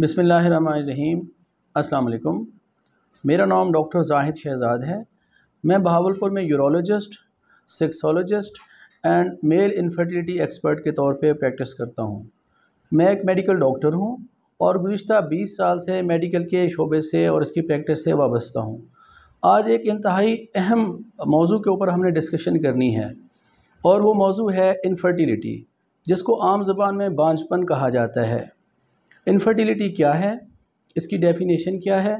बिसमीम् अल्लाम मेरा नाम डॉक्टर जाहिद शहजाद है मैं बहावलपुर में urologist sexologist and male infertility expert के तौर पे प्रैक्टिस करता हूँ मैं एक मेडिकल डॉक्टर हूँ और गुज्त 20 साल से मेडिकल के शोबे से और इसकी प्रैक्टिस से वाबस्ता हूँ आज एक इंतहाई अहम मौजू के ऊपर हमने डिस्कशन करनी है और वो मौजू है इनफर्टिलिटी जिसको आम जबान में बांझपन कहा जाता है इनफर्टिलिटी क्या है इसकी डेफिनेशन क्या है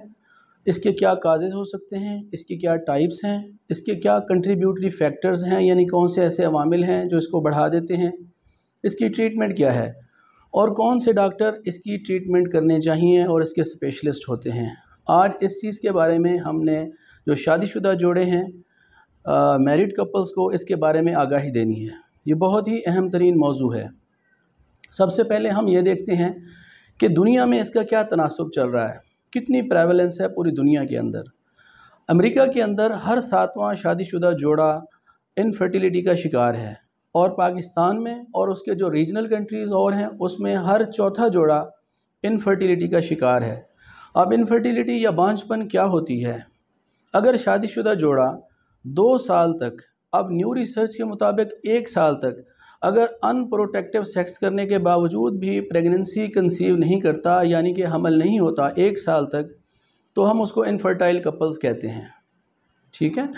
इसके क्या काजेज़ हो सकते हैं इसके क्या टाइप्स हैं इसके क्या कंट्रीब्यूटरी फैक्टर्स हैं यानी कौन से ऐसे अवामिल हैं जो इसको बढ़ा देते हैं इसकी ट्रीटमेंट क्या है और कौन से डॉक्टर इसकी ट्रीटमेंट करने चाहिए और इसके स्पेशलिस्ट होते हैं आज इस चीज़ के बारे में हमने जो शादीशुदा जोड़े हैं मैरिड कपल्स को इसके बारे में आगाही देनी है ये बहुत ही अहम तरीन मौजू है सबसे पहले हम ये देखते हैं कि दुनिया में इसका क्या तनासब चल रहा है कितनी प्रेवलेंस है पूरी दुनिया के अंदर अमेरिका के अंदर हर सातवां शादीशुदा जोड़ा इनफर्टिलिटी का शिकार है और पाकिस्तान में और उसके जो रीजनल कंट्रीज़ और हैं उसमें हर चौथा जोड़ा इनफर्टिलिटी का शिकार है अब इनफर्टिलिटी या बांझपन क्या होती है अगर शादीशुदा जोड़ा दो साल तक अब न्यू रिसर्च के मुताबिक एक साल तक अगर अनप्रोटेक्टिव सेक्स करने के बावजूद भी प्रेगनेंसी कंसीव नहीं करता यानी कि हमल नहीं होता एक साल तक तो हम उसको इनफर्टाइल कपल्स कहते हैं ठीक है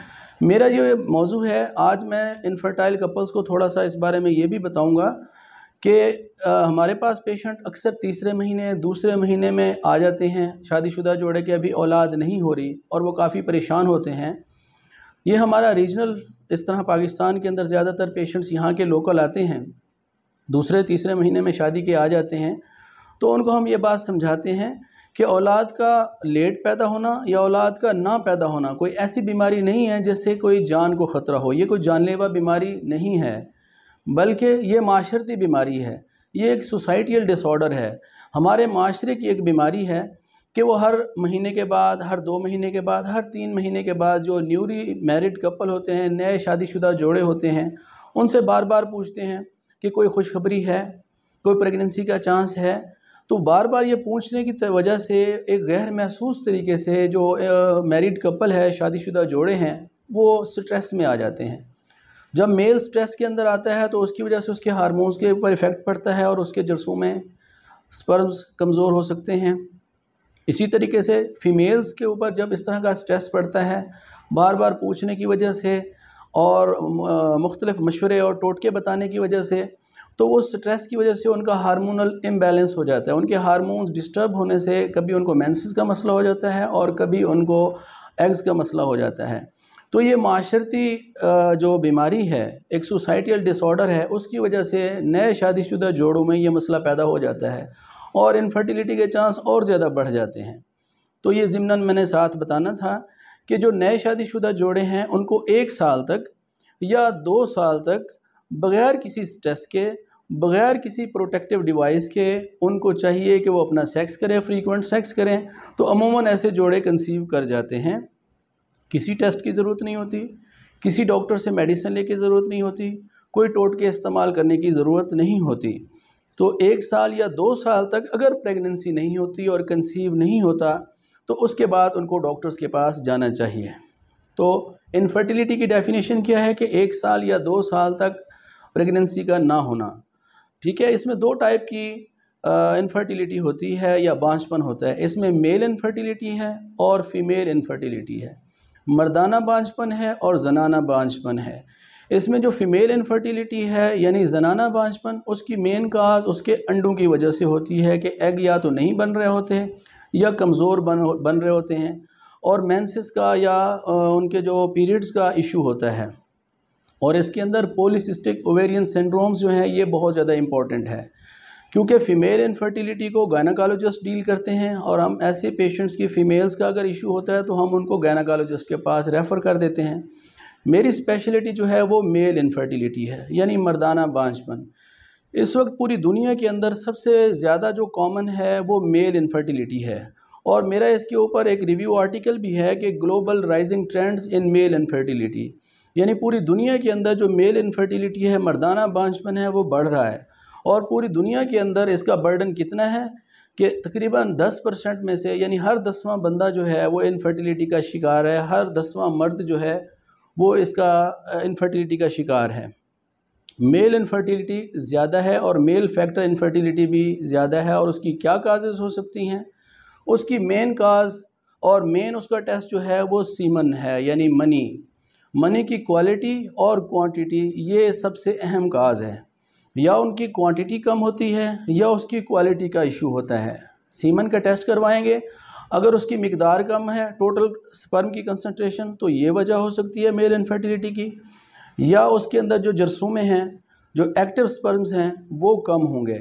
मेरा ये मौजू है आज मैं इनफर्टाइल कपल्स को थोड़ा सा इस बारे में ये भी बताऊंगा कि हमारे पास पेशेंट अक्सर तीसरे महीने दूसरे महीने में आ जाते हैं शादीशुदा जोड़े के अभी औलाद नहीं हो रही और वो काफ़ी परेशान होते हैं ये हमारा रीजनल इस तरह पाकिस्तान के अंदर ज़्यादातर पेशेंट्स यहाँ के लोकल आते हैं दूसरे तीसरे महीने में शादी के आ जाते हैं तो उनको हम ये बात समझाते हैं कि औलाद का लेट पैदा होना या औलाद का ना पैदा होना कोई ऐसी बीमारी नहीं है जिससे कोई जान को ख़तरा हो ये कोई जानलेवा बीमारी नहीं है बल्कि ये माशरती बीमारी है ये एक सोसाइटियल डिसऑर्डर है हमारे माशरे की एक बीमारी है कि वो हर महीने के बाद हर दो महीने के बाद हर तीन महीने के बाद जो न्यूली मैरिड कपल होते हैं नए शादीशुदा जोड़े होते हैं उनसे बार बार पूछते हैं कि कोई खुशखबरी है कोई प्रेगनेंसी का चांस है तो बार बार ये पूछने की वजह से एक गैर महसूस तरीके से जो मैरिड कपल है शादीशुदा जोड़े हैं वो स्ट्रेस में आ जाते हैं जब मेल स्ट्रेस के अंदर आता है तो उसकी वजह से उसके हारमोन्स के ऊपर इफ़ेक्ट पड़ता है और उसके जरसों में स्पर्म्स कमज़ोर हो सकते हैं इसी तरीके से फीमेल्स के ऊपर जब इस तरह का स्ट्रेस पड़ता है बार बार पूछने की वजह से और मुख्तलिफ़ मशवरे और टोटके बताने की वजह से तो उस स्ट्रेस की वजह से उनका हार्मोनल इम्बैलेंस हो जाता है उनके हार्मोन्स डिस्टर्ब होने से कभी उनको मैंसिस का मसला हो जाता है और कभी उनको एग्स का मसला हो जाता है तो ये माशरती जो बीमारी है एक सोसाइटल डिसऑर्डर है उसकी वजह से नए शादीशुदा जोड़ों में ये मसला पैदा हो जाता है और इनफर्टिलिटी के चांस और ज़्यादा बढ़ जाते हैं तो ये ज़िमनन मैंने साथ बताना था कि जो नए शादीशुदा जोड़े हैं उनको एक साल तक या दो साल तक बग़ैर किसी स्ट्रेस के बग़ैर किसी प्रोटेक्टिव डिवाइस के उनको चाहिए कि वो अपना सेक्स करें फ्रीक्वेंट सेक्स करें तो अमूमन ऐसे जोड़े कंसीव कर जाते हैं किसी टेस्ट की ज़रूरत नहीं होती किसी डॉक्टर से मेडिसिन लेके ज़रूरत नहीं होती कोई टोटके इस्तेमाल करने की ज़रूरत नहीं होती तो एक साल या दो साल तक अगर प्रेगनेंसी नहीं होती और कंसीव नहीं होता तो उसके बाद उनको डॉक्टर्स के पास जाना चाहिए तो इनफर्टिलिटी की डेफिनेशन क्या है कि एक साल या दो साल तक प्रेगनेंसी का ना होना ठीक है इसमें दो टाइप की इनफर्टिलिटी होती है या बांझपन होता है इसमें मेल इनफर्टिलिटी है और फीमेल इनफर्टिलिटी है मर्दाना बांझपन है और जनाना बांझपन है इसमें जो फीमेल इनफर्टिलिटी है यानी जनाना बांझपन उसकी मेन काज उसके अंडों की वजह से होती है कि एग या तो नहीं बन रहे होते या कमज़ोर बन बन रहे होते हैं और मैंसिस का या उनके जो पीरियड्स का इशू होता है और इसके अंदर पोलिसिस्टिक ओवेरियन सिंड्रोम्स जो हैं ये बहुत ज़्यादा इम्पॉर्टेंट है क्योंकि फ़ीमेल इनफर्टिलिटी को गायनाकोलॉजिस्ट डील करते हैं और हम ऐसे पेशेंट्स की फ़ीमेल्स का अगर इशू होता है तो हम उनको गायनाकोलॉजिस्ट के पास रेफ़र कर देते हैं मेरी स्पेशलिटी जो है वो मेल इनफर्टिलिटी है यानी मर्दाना बाँचपन इस वक्त पूरी दुनिया के अंदर सबसे ज़्यादा जो कॉमन है वो मेल इनफर्टिलिटी है और मेरा इसके ऊपर एक रिव्यू आर्टिकल भी है कि global rising trends in male infertility यानी पूरी दुनिया के अंदर जो मेल इनफर्टिलिटी है मर्दाना बाँचपन है वो बढ़ रहा है और पूरी दुनिया के अंदर इसका बर्डन कितना है कि तकरीबन दस परसेंट में से यानी हर दसवां बंदा जो है वो इनफर्टिलिटी का शिकार है हर दसवां मर्द जो है वो इसका इनफर्टिलिटी का शिकार है मेल इनफर्टिलिटी ज़्यादा है और मेल फैक्टर इनफर्टिलिटी भी ज़्यादा है और उसकी क्या काजेज़ हो सकती हैं उसकी मेन काज और मेन उसका टेस्ट जो है वो सीमन है यानी मनी मनी की क्वालिटी और क्वांटिटी ये सबसे अहम काज है या उनकी क्वांटिटी कम होती है या उसकी क्वालिटी का इशू होता है सीमन का टेस्ट करवाएंगे अगर उसकी मकदार कम है टोटल स्पर्म की कंसनट्रेशन तो ये वजह हो सकती है मेल इनफर्टिलिटी की या उसके अंदर जो जरसूमें हैं जो एक्टिव स्पर्म्स हैं वो कम होंगे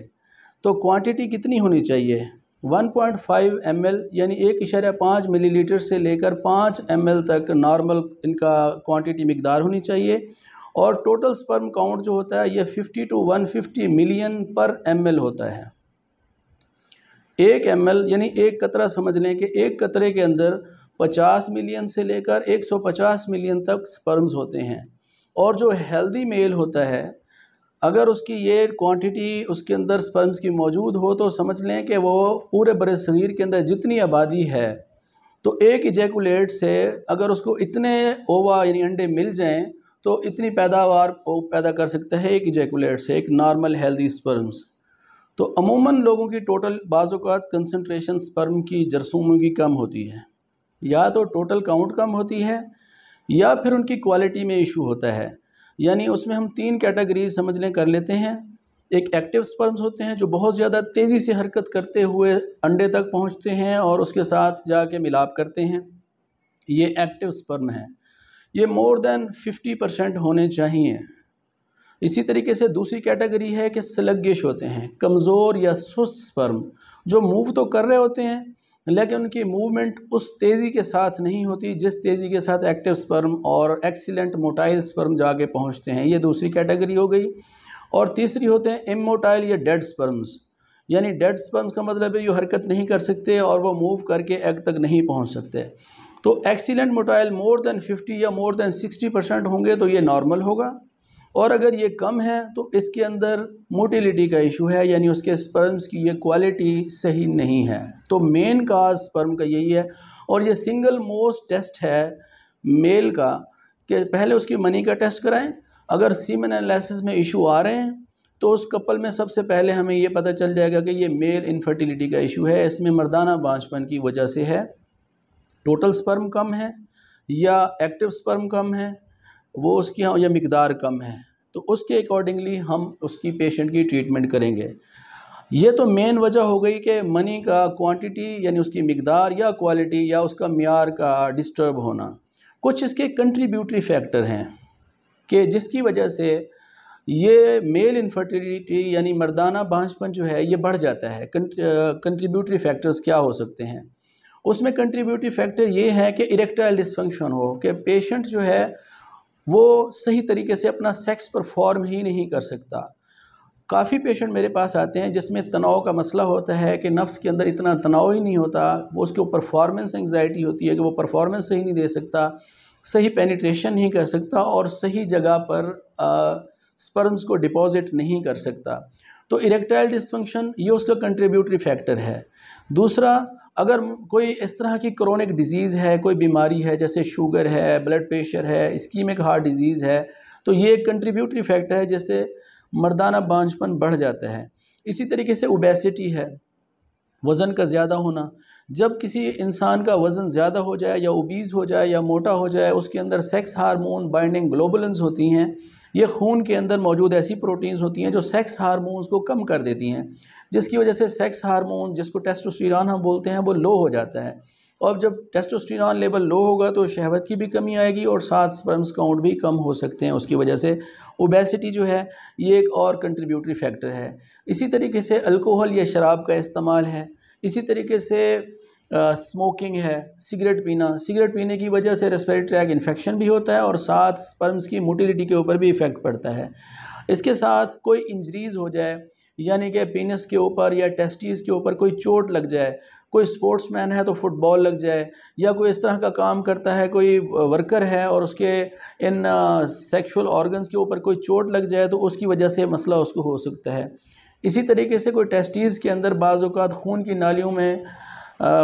तो क्वांटिटी कितनी होनी चाहिए 1.5 पॉइंट यानी एक इशारा पाँच मिली से लेकर पाँच एम तक नॉर्मल इनका क्वांटिटी मकदार होनी चाहिए और टोटल स्पर्म काउंट जो होता है ये 50 टू 150 मिलियन पर एम होता है एक एम यानी एक कतरा समझ लें कि एक कतरे के अंदर 50 मिलियन से लेकर 150 मिलियन तक स्पर्म्स होते हैं और जो हेल्दी मेल होता है अगर उसकी ये क्वांटिटी उसके अंदर स्पर्म्स की मौजूद हो तो समझ लें कि वो पूरे बड़े शरीर के अंदर जितनी आबादी है तो एक इजैकुलेट से अगर उसको इतने ओवा यानी अंडे मिल जाएं तो इतनी पैदावार पैदा कर सकता है एक इजैकुलेट से एक नॉर्मल हेल्दी स्पर्म्स तो अमूमन लोगों की टोटल बाज़ात कंसनट्रेशन स्पर्म की जरसूमों की कम होती है या तो टोटल काउंट कम होती है या फिर उनकी क्वालिटी में इशू होता है यानी उसमें हम तीन कैटेगरी समझ लें कर लेते हैं एक एक्टिव स्पर्म्स होते हैं जो बहुत ज़्यादा तेज़ी से हरकत करते हुए अंडे तक पहुंचते हैं और उसके साथ जाके मिलाप करते हैं ये एक्टिव स्पर्म हैं ये मोर देन 50 परसेंट होने चाहिए इसी तरीके से दूसरी कैटेगरी है कि स्लगिश होते हैं कमज़ोर या सुस्त स्पर्म जो मूव तो कर रहे होते हैं लेकिन उनकी मूवमेंट उस तेज़ी के साथ नहीं होती जिस तेज़ी के साथ एक्टिव स्पर्म और एक्सीलेंट मोटाइल स्पर्म जाके पहुंचते हैं ये दूसरी कैटेगरी हो गई और तीसरी होते हैं इमोटाइल या डेड स्पर्म्स यानी डेड स्पर्म्स का मतलब है ये हरकत नहीं कर सकते और वो मूव करके एग तक नहीं पहुँच सकते तो excellent motile more than fifty या मोर देन सिक्सटी परसेंट होंगे तो ये नॉर्मल होगा और अगर ये कम है तो इसके अंदर मोटिलिटी का इशू है यानी उसके स्पर्म्स की ये क्वालिटी सही नहीं है तो मेन काज स्पर्म का यही है और ये सिंगल मोस्ट टेस्ट है मेल का कि पहले उसकी मनी का टेस्ट कराएं अगर सीमन एनालिसिस में इशू आ रहे हैं तो उस कपल में सबसे पहले हमें ये पता चल जाएगा कि ये मेल इनफर्टिलिटी का इशू है इसमें मर्दाना बाँचपन की वजह से है टोटल स्पर्म कम है या एक्टिव स्पर्म कम है वो उसकी हाँ या मकदार कम है तो उसके अकॉर्डिंगली हम उसकी पेशेंट की ट्रीटमेंट करेंगे ये तो मेन वजह हो गई कि मनी का क्वांटिटी यानी उसकी मकदार या क्वालिटी या उसका मैार का डिस्टर्ब होना कुछ इसके कंट्रीब्यूटरी फैक्टर हैं कि जिसकी वजह से ये मेल इनफर्टिलिटी यानी मर्दाना बांझपन जो है ये बढ़ जाता है कंट्रीब्यूटरी फैक्टर्स क्या हो सकते हैं उसमें कंट्रीब्यूटरी फैक्टर ये है कि इरेक्टाइल डिसफंक्शन हो कि पेशेंट जो है वो सही तरीके से अपना सेक्स परफॉर्म ही नहीं कर सकता काफ़ी पेशेंट मेरे पास आते हैं जिसमें तनाव का मसला होता है कि नफ्स के अंदर इतना तनाव ही नहीं होता वो उसके परफॉर्मेंस एंगजाइटी होती है कि वो परफॉर्मेंस सही नहीं दे सकता सही पेनिट्रेशन नहीं कर सकता और सही जगह पर स्पर्म्स को डिपॉज़िट नहीं कर सकता तो इरेक्टाइल डिस्फंक्शन ये उसका कंट्रीब्यूटरी फैक्टर है दूसरा अगर कोई इस तरह की क्रोनिक डिजीज़ है कोई बीमारी है जैसे शुगर है ब्लड प्रेशर है इस्कीमिक हार्ट डिजीज़ है तो ये एक कंट्रीब्यूटरी फैक्टर है जैसे मर्दाना बांझपन बढ़ जाता है इसी तरीके से ओबेसिटी है वज़न का ज़्यादा होना जब किसी इंसान का वज़न ज़्यादा हो जाए या ओबीज़ हो जाए या मोटा हो जाए उसके अंदर सेक्स हार्मोन बाइंडिंग ग्लोबलेंस होती हैं ये खून के अंदर मौजूद ऐसी प्रोटीन्स होती हैं जो सेक्स हारमोन्स को कम कर देती हैं जिसकी वजह से सेक्स हारमोन जिसको टेस्टोस्टेरॉन हम बोलते हैं वो लो हो जाता है और जब टेस्टोस्टेरॉन लेवल लो होगा तो शहवत की भी कमी आएगी और साथ स्पर्म्स काउंट भी कम हो सकते हैं उसकी वजह से ओबेसिटी जो है ये एक और कंट्रीब्यूटरी फैक्टर है इसी तरीके से अल्कोहल या शराब का इस्तेमाल है इसी तरीके से स्मोकिंग है सिगरेट पीना सिगरेट पीने की वजह से रेस्पिरेटरी ट्रैक इन्फेक्शन भी होता है और साथ स्पर्म्स की मोटिलिटी के ऊपर भी इफ़ेक्ट पड़ता है इसके साथ कोई इंजरीज़ हो जाए यानी कि पेनिस के ऊपर या टेस्टीज़ के ऊपर कोई चोट लग जाए कोई स्पोर्ट्समैन है तो फुटबॉल लग जाए या कोई इस तरह का काम करता है कोई वर्कर है और उसके इन सेक्सुअल ऑर्गन्स के ऊपर कोई चोट लग जाए तो उसकी वजह से मसला उसको हो सकता है इसी तरीके से कोई टेस्टीज़ के अंदर बाज़ात खून की नालियों में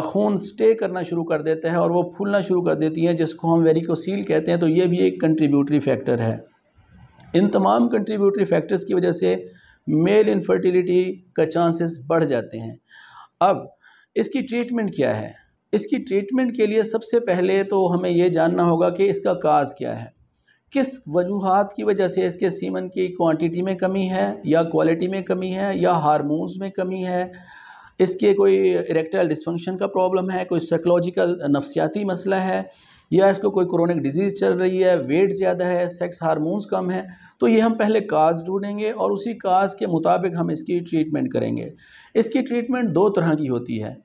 खून स्टे करना शुरू कर देता है और वो फूलना शुरू कर देती हैं जिसको हम वेरिकोसील कहते हैं तो ये भी एक कंट्रीब्यूटरी फैक्टर है इन तमाम कंट्रीब्यूटरी फैक्टर्स की वजह से मेल इनफर्टिलिटी का चांसेस बढ़ जाते हैं अब इसकी ट्रीटमेंट क्या है इसकी ट्रीटमेंट के लिए सबसे पहले तो हमें यह जानना होगा कि इसका काज क्या है किस वजूहत की वजह से इसके सीमन की क्वांटिटी में कमी है या क्वालिटी में कमी है या हारमोन्स में कमी है इसके कोई इरेक्टाइल डिस्फंक्शन का प्रॉब्लम है कोई साइकोलॉजिकल नफसियाती मसला है या इसको कोई क्रोनिक डिजीज़ चल रही है वेट ज़्यादा है सेक्स हारमोन्स कम है तो ये हम पहले काज ढूंढेंगे और उसी काज के मुताबिक हम इसकी ट्रीटमेंट करेंगे इसकी ट्रीटमेंट दो तरह की होती है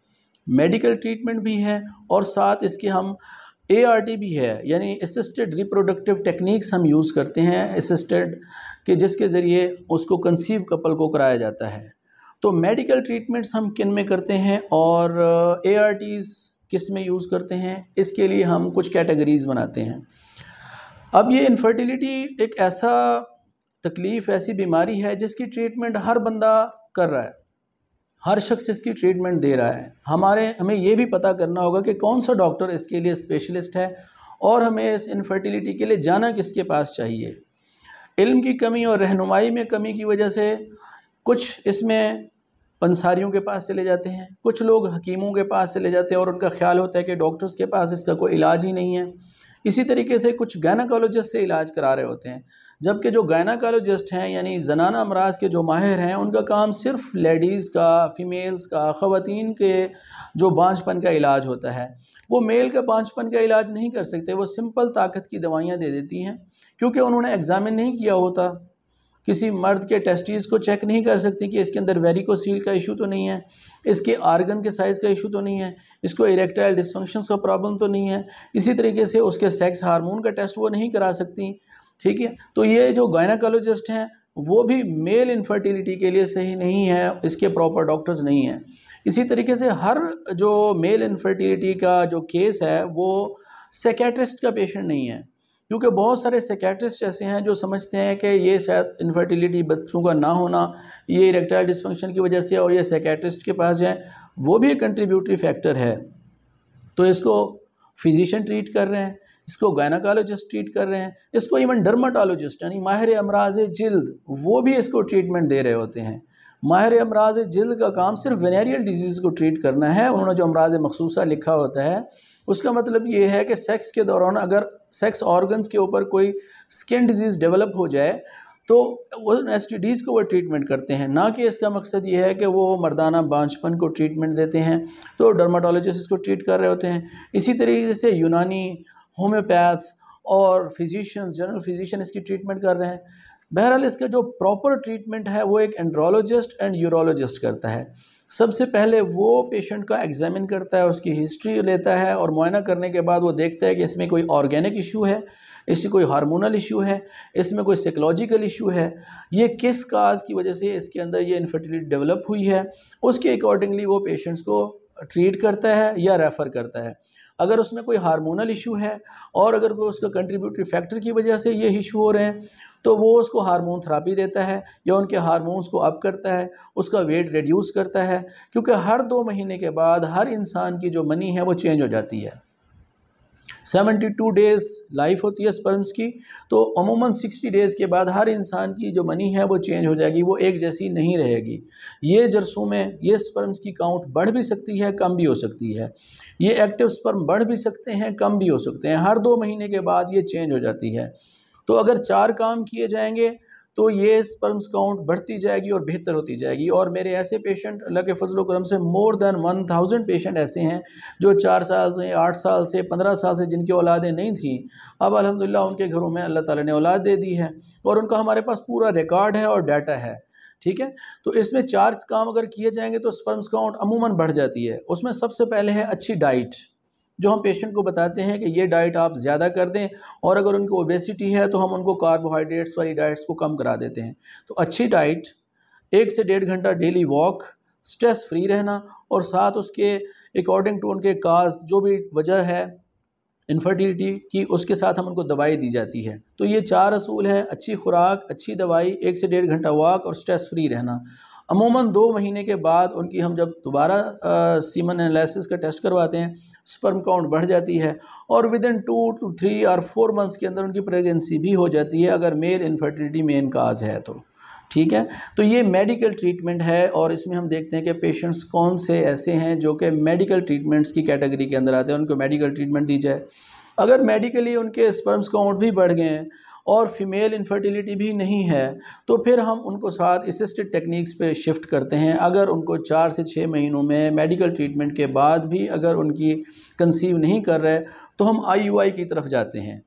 मेडिकल ट्रीटमेंट भी है और साथ इसके हम ए आर टी भी है यानी असिस्टेड रिप्रोडक्टिव टेक्निक्स हम यूज़ करते हैं असिस्टेड के जिसके ज़रिए उसको कंसीव कपल को कराया जाता है तो मेडिकल ट्रीटमेंट्स हम किन में करते हैं और ए आर टीज़ किस में यूज़ करते हैं इसके लिए हम कुछ कैटेगरीज़ बनाते हैं अब ये इनफर्टिलिटी एक ऐसा तकलीफ़ ऐसी बीमारी है जिसकी ट्रीटमेंट हर बंदा कर रहा है हर शख्स इसकी ट्रीटमेंट दे रहा है हमारे हमें ये भी पता करना होगा कि कौन सा डॉक्टर इसके लिए स्पेशलिस्ट है और हमें इस इनफर्टिलिटी के लिए जाना किसके पास चाहिए इल्म की कमी और रहनुमाई में कमी की वजह से कुछ इसमें पंसारियों के पास चले जाते हैं कुछ लोग हकीमों के पास चले जाते हैं और उनका ख्याल होता है कि डॉक्टर्स के पास इसका कोई इलाज ही नहीं है इसी तरीके से कुछ गायनाकोलॉजिस्ट से इलाज करा रहे होते हैं जबकि जो गायनाकोलॉजिस्ट हैं यानी जनाना अमराज के जो माहिर हैं उनका काम सिर्फ लेडीज़ का फ़ीमेल्स का ख़वातीन के जो बाँझपन का इलाज होता है वो मेल का बांझपन का इलाज नहीं कर सकते वो सिंपल ताकत की दवाइयाँ दे देती हैं क्योंकि उन्होंने एग्ज़ामिन नहीं किया होता किसी मर्द के टेस्टिस को चेक नहीं कर सकती कि इसके अंदर वेरिकोसील का इशू तो नहीं है इसके आर्गन के साइज़ का इशू तो नहीं है इसको इरेक्टाइल डिस्फंक्शन का प्रॉब्लम तो नहीं है इसी तरीके से उसके सेक्स हार्मोन का टेस्ट वो नहीं करा सकती ठीक है तो ये जो गायनाकोलोजिस्ट हैं वो भी मेल इनफर्टिलिटी के लिए सही नहीं है इसके प्रॉपर डॉक्टर्स नहीं हैं इसी तरीके से हर जो मेल इनफर्टिलिटी का जो केस है वो सेकेट्रिस्ट का पेशेंट नहीं है क्योंकि बहुत सारे सेकेट्रिस्ट ऐसे हैं जो समझते हैं कि ये शायद इनफर्टिलिटी बच्चों का ना होना ये इरेक्टाइल डिस्फंक्शन की वजह से और ये सेकेट्रिस्ट के पास जाएँ वो भी एक कंट्रीब्यूटरी फैक्टर है तो इसको फिजिशियन ट्रीट कर रहे हैं इसको गायनाकोलॉजिस्ट ट्रीट कर रहे हैं इसको इवन डर्माटोलॉजिस्ट यानी माहिर अमराज जल्द वो भी इसको ट्रीटमेंट दे रहे होते हैं माहिर अमराज जल्द का काम सिर्फ वेनेरियल डिजीज़ को ट्रीट करना है उन्होंने जो अमराज मखसूसा लिखा होता है उसका मतलब ये है कि सेक्स के दौरान अगर सेक्स ऑर्गन्स के ऊपर कोई स्किन डिजीज़ डेवलप हो जाए तो उन एस टी डीज़ को वो ट्रीटमेंट करते हैं ना कि इसका मकसद ये है कि वो मर्दाना बांझपन को ट्रीटमेंट देते हैं तो डर्माटोलोजिस्ट इसको ट्रीट कर रहे होते हैं इसी तरीके से यूनानी होम्योपैथ्स और फिजिशियंस जनरल फिजिशियन इसकी ट्रीटमेंट कर रहे हैं बहरहाल इसका जो प्रॉपर ट्रीटमेंट है वो एक एंड्रोलॉजिस्ट एंड यूरोलॉजिस्ट करता है सबसे पहले वो पेशेंट का एग्जामिन करता है उसकी हिस्ट्री लेता है और मुआयना करने के बाद वो देखता है कि इसमें कोई ऑर्गेनिक इशू है इसमें कोई हार्मोनल इशू है इसमें कोई साइकोलॉजिकल इशू है ये किस काज की वजह से इसके अंदर ये इन्फर्टिलिटी डेवलप हुई है उसके अकॉर्डिंगली वो पेशेंट्स को ट्रीट करता है या रेफ़र करता है अगर उसमें कोई हार्मोनल इशू है और अगर कोई उसका कंट्रीब्यूटरी फैक्टर की वजह से ये इशू हो रहे हैं तो वो उसको हार्मोन थेरापी देता है या उनके हार्मोन्स को अप करता है उसका वेट रिड्यूस करता है क्योंकि हर दो महीने के बाद हर इंसान की जो मनी है वो चेंज हो जाती है 72 टू डेज़ लाइफ होती है स्पर्म्स की तो अमूमन सिक्सटी डेज़ के बाद हर इंसान की जो मनी है वो चेंज हो जाएगी वो एक जैसी नहीं रहेगी ये जरसों में ये स्पर्म्स की काउंट बढ़ भी सकती है कम भी हो सकती है ये एक्टिव स्पर्म बढ़ भी सकते हैं कम भी हो सकते हैं हर दो महीने के बाद ये चेंज हो जाती है तो अगर चार काम किए जाएंगे तो ये स्पर्म्स काउंट बढ़ती जाएगी और बेहतर होती जाएगी और मेरे ऐसे पेशेंट अल्लाह के फजल करम से more than one thousand patient ऐसे हैं जो चार साल से आठ साल से पंद्रह साल से जिनकी औलादें नहीं थीं अब अल्हम्दुलिल्लाह उनके घरों में अल्लाह ताला ने औलाद दे दी है और उनका हमारे पास पूरा रिकॉर्ड है और डाटा है ठीक है तो इसमें चार काम अगर किए जाएंगे तो स्पर्म्स काउंट अमूमन बढ़ जाती है उसमें सबसे पहले है अच्छी डाइट जो हम पेशेंट को बताते हैं कि ये डाइट आप ज़्यादा कर दें और अगर उनको ओबेसिटी है तो हम उनको कार्बोहाइड्रेट्स वाली डाइट्स को कम करा देते हैं तो अच्छी डाइट एक से डेढ़ घंटा डेली वॉक स्ट्रेस फ्री रहना और साथ उसके अकॉर्डिंग टू उनके काज जो भी वजह है इनफर्टिलिटी की उसके साथ हम उनको दवाई दी जाती है तो ये चार असूल हैं अच्छी खुराक अच्छी दवाई एक से डेढ़ घंटा वॉक और स्ट्रेस फ्री रहना अमूमन दो महीने के बाद उनकी हम जब दोबारा सीमन एनालिसिस का टेस्ट करवाते हैं स्पर्म काउंट बढ़ जाती है और within two two three और फोर मंथ्स के अंदर उनकी प्रेगनेंसी भी हो जाती है अगर मेल इन्फर्टिलिटी मेन काज है तो ठीक है तो ये मेडिकल ट्रीटमेंट है और इसमें हम देखते हैं कि पेशेंट्स कौन से ऐसे हैं जो कि मेडिकल ट्रीटमेंट्स की कैटेगरी के अंदर आते हैं उनको मेडिकल ट्रीटमेंट दी जाए अगर मेडिकली उनके स्पर्म्स काउंट भी बढ़ गए हैं और फीमेल इनफर्टिलिटी भी नहीं है तो फिर हम उनको साथ असिस्टेड टेक्निक्स पे शिफ्ट करते हैं अगर उनको चार से छः महीनों में मेडिकल ट्रीटमेंट के बाद भी अगर उनकी कंसीव नहीं कर रहे तो हम आई की तरफ जाते हैं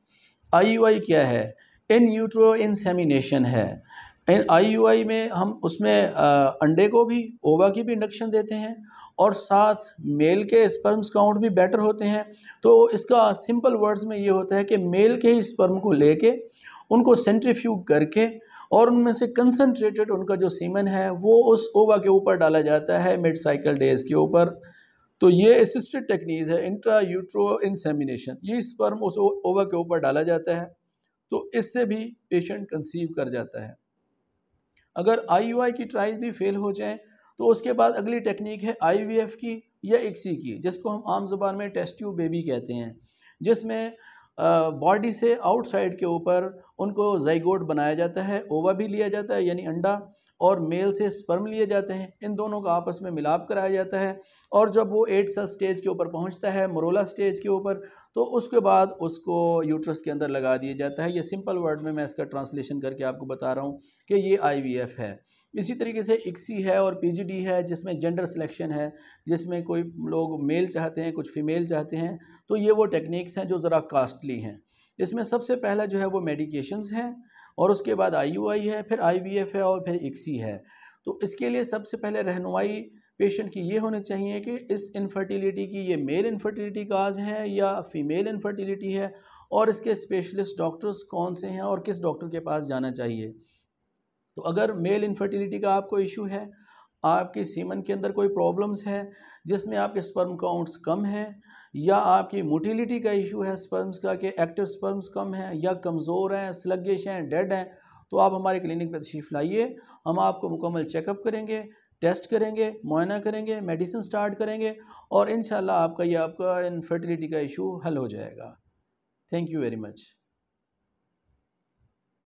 आई क्या है इन यूट्रो इंसेमिनेशन है आई में हम उसमें अंडे को भी ओवा की भी इंडक्शन देते हैं और साथ मेल के स्पर्म्स काउंट भी बेटर होते हैं तो इसका सिंपल वर्ड्स में ये होता है कि मेल के ही स्पर्म को लेके उनको सेंट्रीफ्यूग करके और उनमें से कंसनट्रेटेड उनका जो सीमन है वो उस ओवा के ऊपर डाला जाता है मिड साइकिल डेज के ऊपर तो ये असिस्टेड टेक्नीज है इंट्रा यूट्रो इंसेमिनेशन ये स्पर्म उस ओवा के ऊपर डाला जाता है तो इससे भी पेशेंट कंसीव कर जाता है अगर आई की ट्राइज भी फेल हो जाए तो उसके बाद अगली टेक्निक है आई की या इक्सी की जिसको हम आम जबान में टेस्ट्यू बेबी कहते हैं जिसमें बॉडी से आउटसाइड के ऊपर उनको जयगोड बनाया जाता है ओवा भी लिया जाता है यानी अंडा और मेल से स्पर्म लिए जाते हैं इन दोनों का आपस में मिलाप कराया जाता है और जब वो एट स्टेज के ऊपर पहुंचता है मरोला स्टेज के ऊपर तो उसके बाद उसको यूट्रस के अंदर लगा दिया जाता है ये सिंपल वर्ड में मैं इसका ट्रांसलेशन करके आपको बता रहा हूँ कि ये आई है इसी तरीके से इक्सी है और पी है जिसमें जेंडर सिलेक्शन है जिसमें कोई लोग मेल चाहते हैं कुछ फीमेल चाहते हैं तो ये वो टेक्निक्स हैं जो ज़रा कास्टली हैं इसमें सबसे पहला जो है वो मेडिकेशंस हैं और उसके बाद आईयूआई है फिर आईवीएफ है और फिर इक्सी है तो इसके लिए सबसे पहले रहनुमाई पेशेंट की ये होनी चाहिए कि इस इनफर्टिलिटी की ये मेल इनफर्टिलिटी काज है या फीमेल इनफर्टिलिटी है और इसके स्पेशलिस्ट डॉक्टर्स कौन से हैं और किस डॉक्टर के पास जाना चाहिए तो अगर मेल इनफर्टिलिटी का आपको इशू है आपके सीमन के अंदर कोई प्रॉब्लम्स है जिसमें आपके स्पर्म काउंट्स कम हैं या आपकी मोटिलिटी का इशू है स्पर्म्स का कि एक्टिव स्पर्म्स कम हैं या कमज़ोर हैं स्लगिश हैं डेड हैं तो आप हमारे क्लिनिक पर तशीफ लाइए हम आपको मुकम्मल चेकअप करेंगे टेस्ट करेंगे मुआयना करेंगे मेडिसिन स्टार्ट करेंगे और इन आपका यह आपका इनफर्टिलिटी का इशू हल हो जाएगा थैंक यू वेरी मच